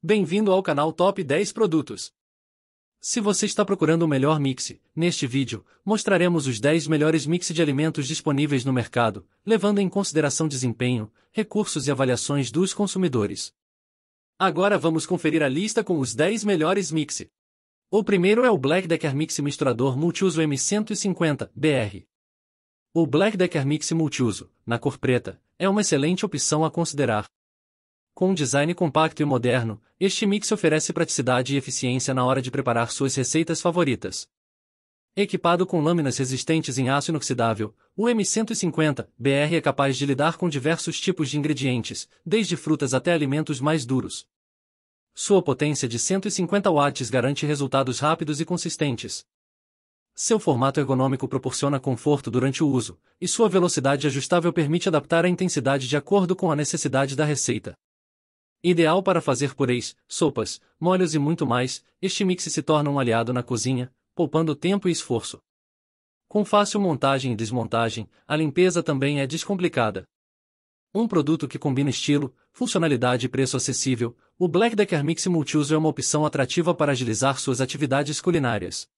Bem-vindo ao canal Top 10 Produtos. Se você está procurando o melhor mix, neste vídeo, mostraremos os 10 melhores mix de alimentos disponíveis no mercado, levando em consideração desempenho, recursos e avaliações dos consumidores. Agora vamos conferir a lista com os 10 melhores mix. O primeiro é o Black Decker Mix Misturador Multiuso M150 BR. O Black Decker Mix Multiuso, na cor preta, é uma excelente opção a considerar, com um design compacto e moderno, este mix oferece praticidade e eficiência na hora de preparar suas receitas favoritas. Equipado com lâminas resistentes em aço inoxidável, o M150 BR é capaz de lidar com diversos tipos de ingredientes, desde frutas até alimentos mais duros. Sua potência de 150 watts garante resultados rápidos e consistentes. Seu formato ergonômico proporciona conforto durante o uso, e sua velocidade ajustável permite adaptar a intensidade de acordo com a necessidade da receita. Ideal para fazer purês, sopas, molhos e muito mais, este mix se torna um aliado na cozinha, poupando tempo e esforço. Com fácil montagem e desmontagem, a limpeza também é descomplicada. Um produto que combina estilo, funcionalidade e preço acessível, o Black Decker Mix Multiuso é uma opção atrativa para agilizar suas atividades culinárias.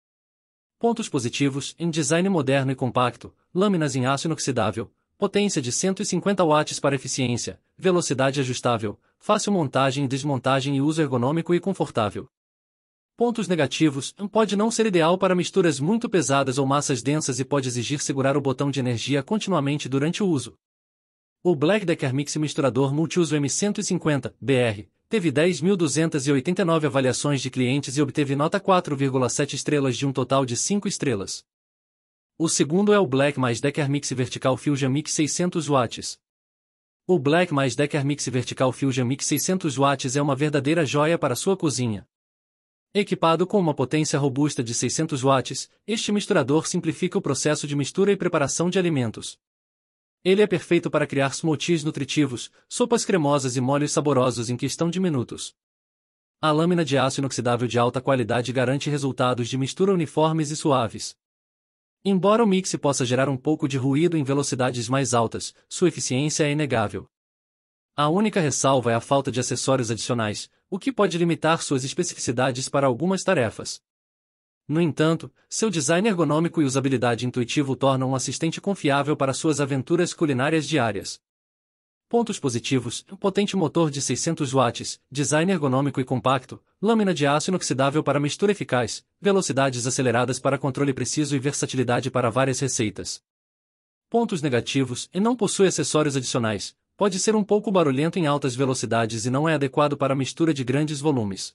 Pontos positivos: em design moderno e compacto, lâminas em aço inoxidável, potência de 150 watts para eficiência, velocidade ajustável, fácil montagem e desmontagem e uso ergonômico e confortável. Pontos negativos: pode não ser ideal para misturas muito pesadas ou massas densas e pode exigir segurar o botão de energia continuamente durante o uso. O Black Decker Mix Misturador Multiuso M150 BR teve 10.289 avaliações de clientes e obteve nota 4,7 estrelas de um total de 5 estrelas. O segundo é o Black mais Decker Mix Vertical Fusion Mix 600 watts. O Black mais Decker Mix Vertical Fusion Mix 600 watts é uma verdadeira joia para sua cozinha. Equipado com uma potência robusta de 600 watts, este misturador simplifica o processo de mistura e preparação de alimentos. Ele é perfeito para criar smoothies nutritivos, sopas cremosas e molhos saborosos em questão de minutos. A lâmina de aço inoxidável de alta qualidade garante resultados de mistura uniformes e suaves. Embora o mix possa gerar um pouco de ruído em velocidades mais altas, sua eficiência é inegável. A única ressalva é a falta de acessórios adicionais, o que pode limitar suas especificidades para algumas tarefas. No entanto, seu design ergonômico e usabilidade intuitivo tornam um assistente confiável para suas aventuras culinárias diárias. Pontos positivos: um potente motor de 600 watts, design ergonômico e compacto, lâmina de aço inoxidável para mistura eficaz, velocidades aceleradas para controle preciso e versatilidade para várias receitas. Pontos negativos: e não possui acessórios adicionais, pode ser um pouco barulhento em altas velocidades e não é adequado para mistura de grandes volumes.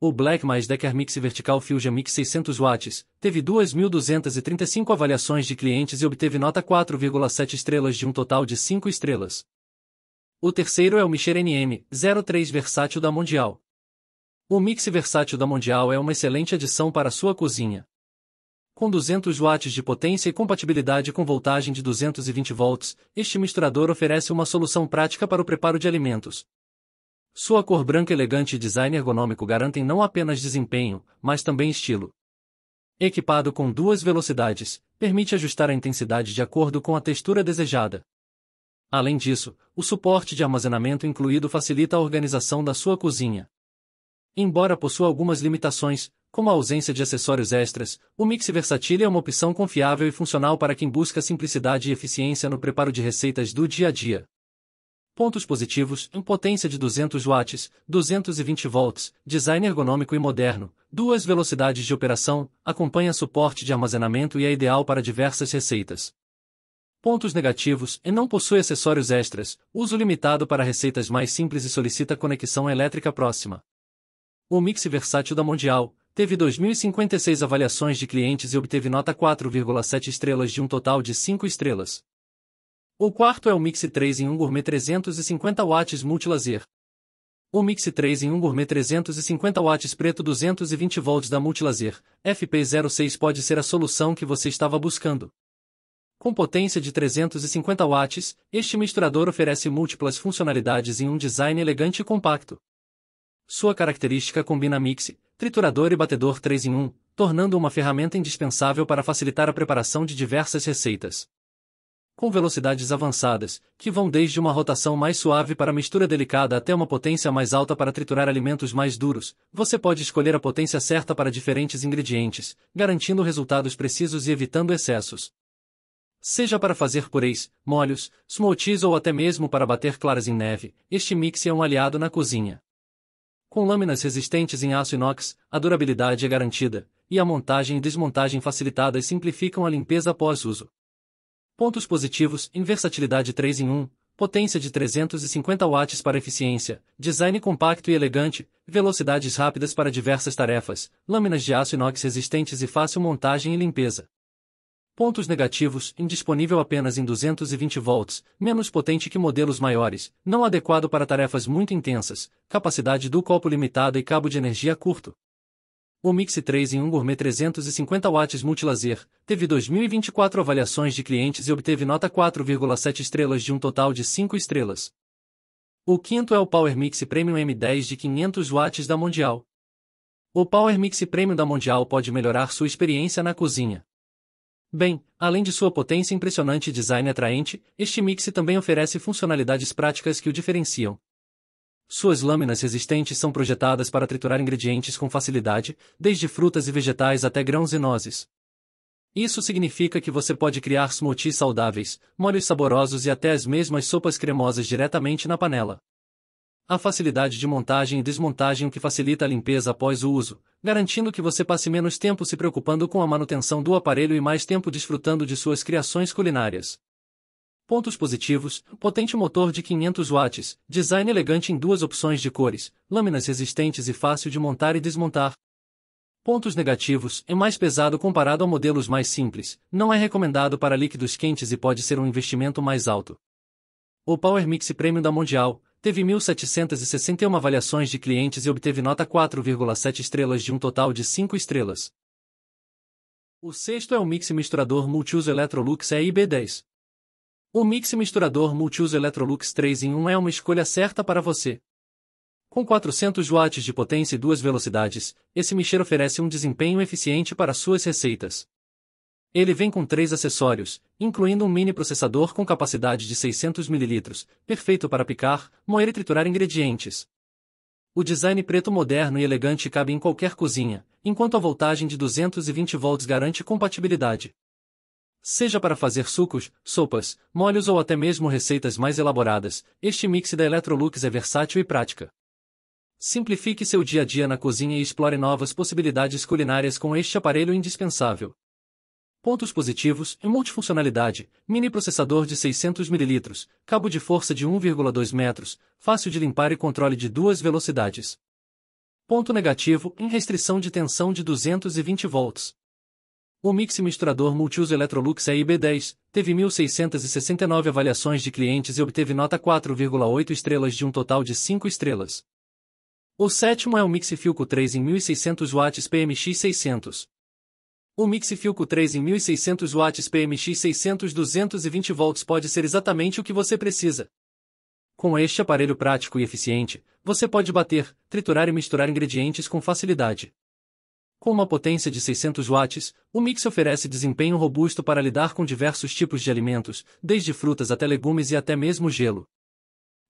O Black mais Decker Mix Vertical Fusion Mix 600 watts teve 2.235 avaliações de clientes e obteve nota 4,7 estrelas de um total de 5 estrelas. O terceiro é o Mixer NM03 versátil da Mundial. O mix versátil da Mundial é uma excelente adição para sua cozinha. Com 200 watts de potência e compatibilidade com voltagem de 220 volts, este misturador oferece uma solução prática para o preparo de alimentos. Sua cor branca elegante e design ergonômico garantem não apenas desempenho, mas também estilo. Equipado com duas velocidades, permite ajustar a intensidade de acordo com a textura desejada. Além disso, o suporte de armazenamento incluído facilita a organização da sua cozinha. Embora possua algumas limitações, como a ausência de acessórios extras, o mix versatil é uma opção confiável e funcional para quem busca simplicidade e eficiência no preparo de receitas do dia a dia. Pontos positivos: potência de 200 watts, 220 volts, design ergonômico e moderno, duas velocidades de operação, acompanha suporte de armazenamento e é ideal para diversas receitas. Pontos negativos e não possui acessórios extras, uso limitado para receitas mais simples e solicita conexão elétrica próxima. O mix versátil da Mundial teve 2.056 avaliações de clientes e obteve nota 4,7 estrelas de um total de 5 estrelas. O quarto é o Mix 3 em 1 Gourmet 350 watts Multilaser. O Mix 3 em 1 Gourmet 350 watts preto 220 volts da Multilaser FP06 pode ser a solução que você estava buscando. Com potência de 350 watts, este misturador oferece múltiplas funcionalidades em um design elegante e compacto. Sua característica combina mix, triturador e batedor 3 em 1, tornando uma ferramenta indispensável para facilitar a preparação de diversas receitas. Com velocidades avançadas, que vão desde uma rotação mais suave para mistura delicada até uma potência mais alta para triturar alimentos mais duros, você pode escolher a potência certa para diferentes ingredientes, garantindo resultados precisos e evitando excessos. Seja para fazer purês, molhos, smoothies ou até mesmo para bater claras em neve, este mix é um aliado na cozinha. Com lâminas resistentes em aço inox, a durabilidade é garantida, e a montagem e desmontagem facilitadas simplificam a limpeza após uso. Pontos positivos em versatilidade 3 em 1, potência de 350 watts para eficiência, design compacto e elegante, velocidades rápidas para diversas tarefas, lâminas de aço inox resistentes e fácil montagem e limpeza. Pontos negativos: indisponível apenas em 220 volts, menos potente que modelos maiores, não adequado para tarefas muito intensas, capacidade do copo limitada e cabo de energia curto. O Mix 3 em 1 Gourmet 350 watts multilaser teve 2024 avaliações de clientes e obteve nota 4,7 estrelas de um total de 5 estrelas. O quinto é o Power Mix Premium M10 de 500 watts da Mondial. O Power Mix Premium da Mondial pode melhorar sua experiência na cozinha. Bem, além de sua potência impressionante e design atraente, este mix também oferece funcionalidades práticas que o diferenciam. Suas lâminas resistentes são projetadas para triturar ingredientes com facilidade, desde frutas e vegetais até grãos e nozes. Isso significa que você pode criar smoothies saudáveis, molhos saborosos e até as mesmas sopas cremosas diretamente na panela a facilidade de montagem e desmontagem que facilita a limpeza após o uso, garantindo que você passe menos tempo se preocupando com a manutenção do aparelho e mais tempo desfrutando de suas criações culinárias. Pontos positivos: potente motor de 500 watts, design elegante em duas opções de cores, lâminas resistentes e fácil de montar e desmontar. Pontos negativos: é mais pesado comparado a modelos mais simples, não é recomendado para líquidos quentes e pode ser um investimento mais alto. O Power Mix Premium da Mundial, teve 1.761 avaliações de clientes e obteve nota 4,7 estrelas de um total de 5 estrelas. O sexto é o Mix Misturador Multiuso Electrolux EIB10. O Mix Misturador Multiuso Electrolux 3 em 1 é uma escolha certa para você. Com 400 watts de potência e duas velocidades, esse mixer oferece um desempenho eficiente para suas receitas. Ele vem com três acessórios, incluindo um mini processador com capacidade de 600 ml, perfeito para picar, moer e triturar ingredientes. O design preto moderno e elegante cabe em qualquer cozinha, enquanto a voltagem de 220 volts garante compatibilidade. Seja para fazer sucos, sopas, molhos ou até mesmo receitas mais elaboradas, este mix da Electrolux é versátil e prática. Simplifique seu dia a dia na cozinha e explore novas possibilidades culinárias com este aparelho indispensável. Pontos positivos, e multifuncionalidade, mini processador de 600 ml, cabo de força de 1,2 metros, fácil de limpar e controle de duas velocidades. Ponto negativo, em restrição de tensão de 220 volts. O Mix Misturador Multiuso Electrolux aib 10 teve 1.669 avaliações de clientes e obteve nota 4,8 estrelas de um total de 5 estrelas. O sétimo é o Mix Filco 3 em 1.600 watts PMX 600. O Mixi Filco 3 em 1600 watts PMX 600 220 volts pode ser exatamente o que você precisa. Com este aparelho prático e eficiente, você pode bater, triturar e misturar ingredientes com facilidade. Com uma potência de 600 watts, o Mix oferece desempenho robusto para lidar com diversos tipos de alimentos, desde frutas até legumes e até mesmo gelo.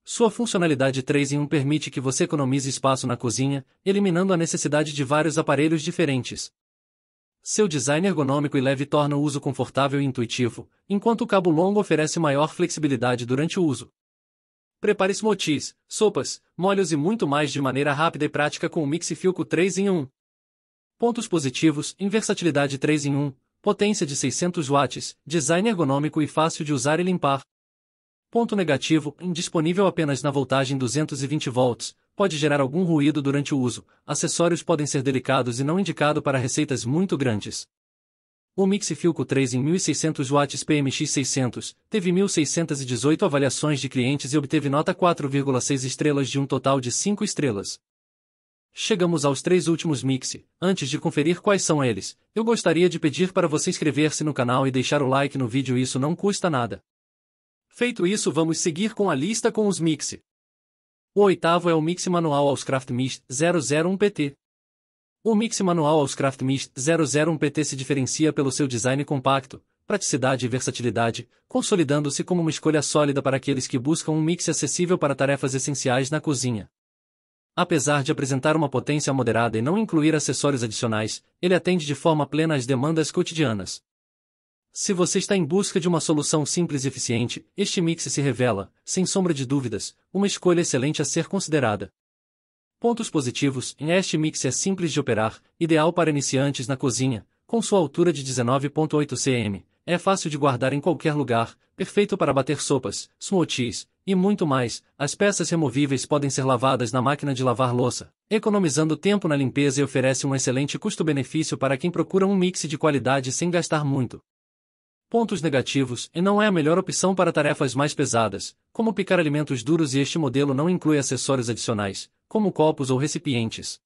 Sua funcionalidade 3 em 1 permite que você economize espaço na cozinha, eliminando a necessidade de vários aparelhos diferentes. Seu design ergonômico e leve torna o uso confortável e intuitivo, enquanto o cabo longo oferece maior flexibilidade durante o uso. Prepare smoothies, sopas, molhos e muito mais de maneira rápida e prática com o Mix Filco 3 em 1. Pontos positivos: em versatilidade 3 em 1, potência de 600 watts, design ergonômico e fácil de usar e limpar. Ponto negativo: indisponível apenas na voltagem 220 volts, pode gerar algum ruído durante o uso, acessórios podem ser delicados e não indicado para receitas muito grandes. O Mix Filco 3 em 1600 watts PMX 600 teve 1618 avaliações de clientes e obteve nota 4,6 estrelas de um total de 5 estrelas. Chegamos aos três últimos Mix. Antes de conferir quais são eles, eu gostaria de pedir para você inscrever-se no canal e deixar o like no vídeo, isso não custa nada. Feito isso, vamos seguir com a lista com os Mix. O oitavo é o Mix Manual aos Craft Mist 001PT. O Mix Manual aos Craft Mist 001PT se diferencia pelo seu design compacto, praticidade e versatilidade, consolidando-se como uma escolha sólida para aqueles que buscam um mix acessível para tarefas essenciais na cozinha. Apesar de apresentar uma potência moderada e não incluir acessórios adicionais, ele atende de forma plena às demandas cotidianas. Se você está em busca de uma solução simples e eficiente, este mix se revela, sem sombra de dúvidas, uma escolha excelente a ser considerada. Pontos positivos: este mix é simples de operar, ideal para iniciantes na cozinha, com sua altura de 19,8 cm, é fácil de guardar em qualquer lugar, perfeito para bater sopas, smoothies e muito mais. As peças removíveis podem ser lavadas na máquina de lavar louça, economizando tempo na limpeza e oferece um excelente custo-benefício para quem procura um mix de qualidade sem gastar muito. Pontos negativos, e não é a melhor opção para tarefas mais pesadas, como picar alimentos duros e este modelo não inclui acessórios adicionais, como copos ou recipientes.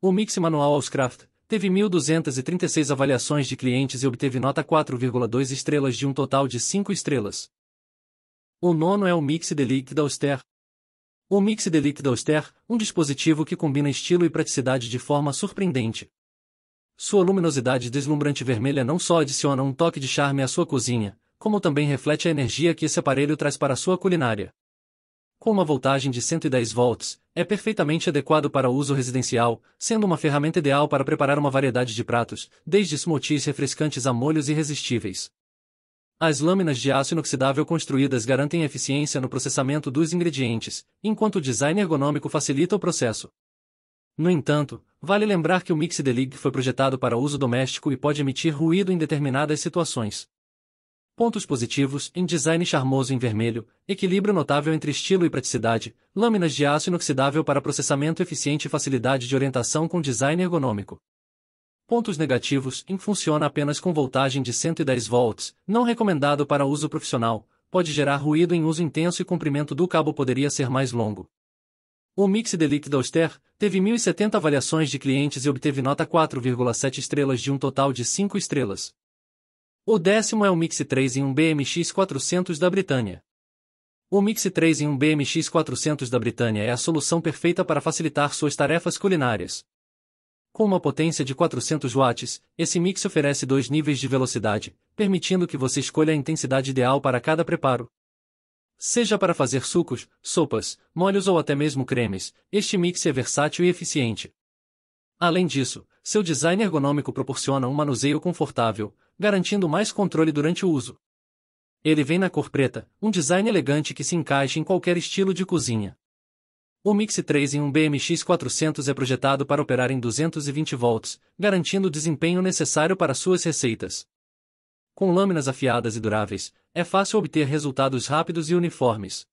O Mix Manual Auscraft teve 1.236 avaliações de clientes e obteve nota 4,2 estrelas de um total de 5 estrelas. O nono é o Mix Delic da Auster. O Mix Delic da Auster, um dispositivo que combina estilo e praticidade de forma surpreendente. Sua luminosidade deslumbrante vermelha não só adiciona um toque de charme à sua cozinha, como também reflete a energia que esse aparelho traz para sua culinária. Com uma voltagem de 110 volts, é perfeitamente adequado para uso residencial, sendo uma ferramenta ideal para preparar uma variedade de pratos, desde smoothies refrescantes a molhos irresistíveis. As lâminas de aço inoxidável construídas garantem eficiência no processamento dos ingredientes, enquanto o design ergonômico facilita o processo. No entanto, vale lembrar que o Mixed-League foi projetado para uso doméstico e pode emitir ruído em determinadas situações. Pontos positivos em design charmoso em vermelho, equilíbrio notável entre estilo e praticidade, lâminas de aço inoxidável para processamento eficiente e facilidade de orientação com design ergonômico. Pontos negativos em funciona apenas com voltagem de 110 volts, não recomendado para uso profissional, pode gerar ruído em uso intenso e comprimento do cabo poderia ser mais longo. O Mix Delete da Auster teve 1.070 avaliações de clientes e obteve nota 4,7 estrelas de um total de 5 estrelas. O décimo é o Mix 3 em um BMX 400 da Britânia. O Mix 3 em um BMX 400 da Britânia é a solução perfeita para facilitar suas tarefas culinárias. Com uma potência de 400 watts, esse mix oferece dois níveis de velocidade, permitindo que você escolha a intensidade ideal para cada preparo. Seja para fazer sucos, sopas, molhos ou até mesmo cremes, este mix é versátil e eficiente. Além disso, seu design ergonômico proporciona um manuseio confortável, garantindo mais controle durante o uso. Ele vem na cor preta, um design elegante que se encaixa em qualquer estilo de cozinha. O Mix 3 em um BMX 400 é projetado para operar em 220 volts, garantindo o desempenho necessário para suas receitas com lâminas afiadas e duráveis, é fácil obter resultados rápidos e uniformes.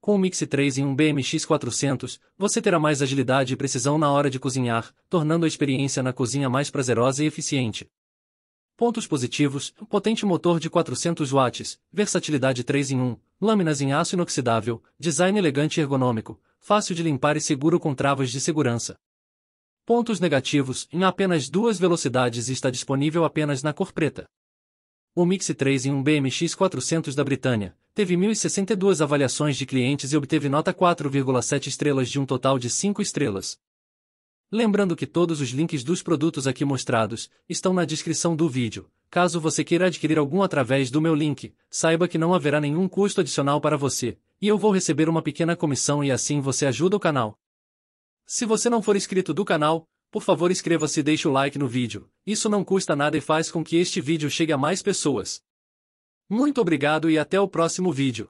Com o Mix 3 em um BMX 400, você terá mais agilidade e precisão na hora de cozinhar, tornando a experiência na cozinha mais prazerosa e eficiente. Pontos positivos: potente motor de 400 watts, versatilidade 3 em 1, lâminas em aço inoxidável, design elegante e ergonômico, fácil de limpar e seguro com travas de segurança. Pontos negativos: em apenas duas velocidades e está disponível apenas na cor preta o Mix 3 em um BMX 400 da Britânia, teve 1.062 avaliações de clientes e obteve nota 4,7 estrelas de um total de 5 estrelas. Lembrando que todos os links dos produtos aqui mostrados estão na descrição do vídeo. Caso você queira adquirir algum através do meu link, saiba que não haverá nenhum custo adicional para você, e eu vou receber uma pequena comissão e assim você ajuda o canal. Se você não for inscrito do canal, por favor inscreva-se e deixe o like no vídeo, isso não custa nada e faz com que este vídeo chegue a mais pessoas. Muito obrigado e até o próximo vídeo.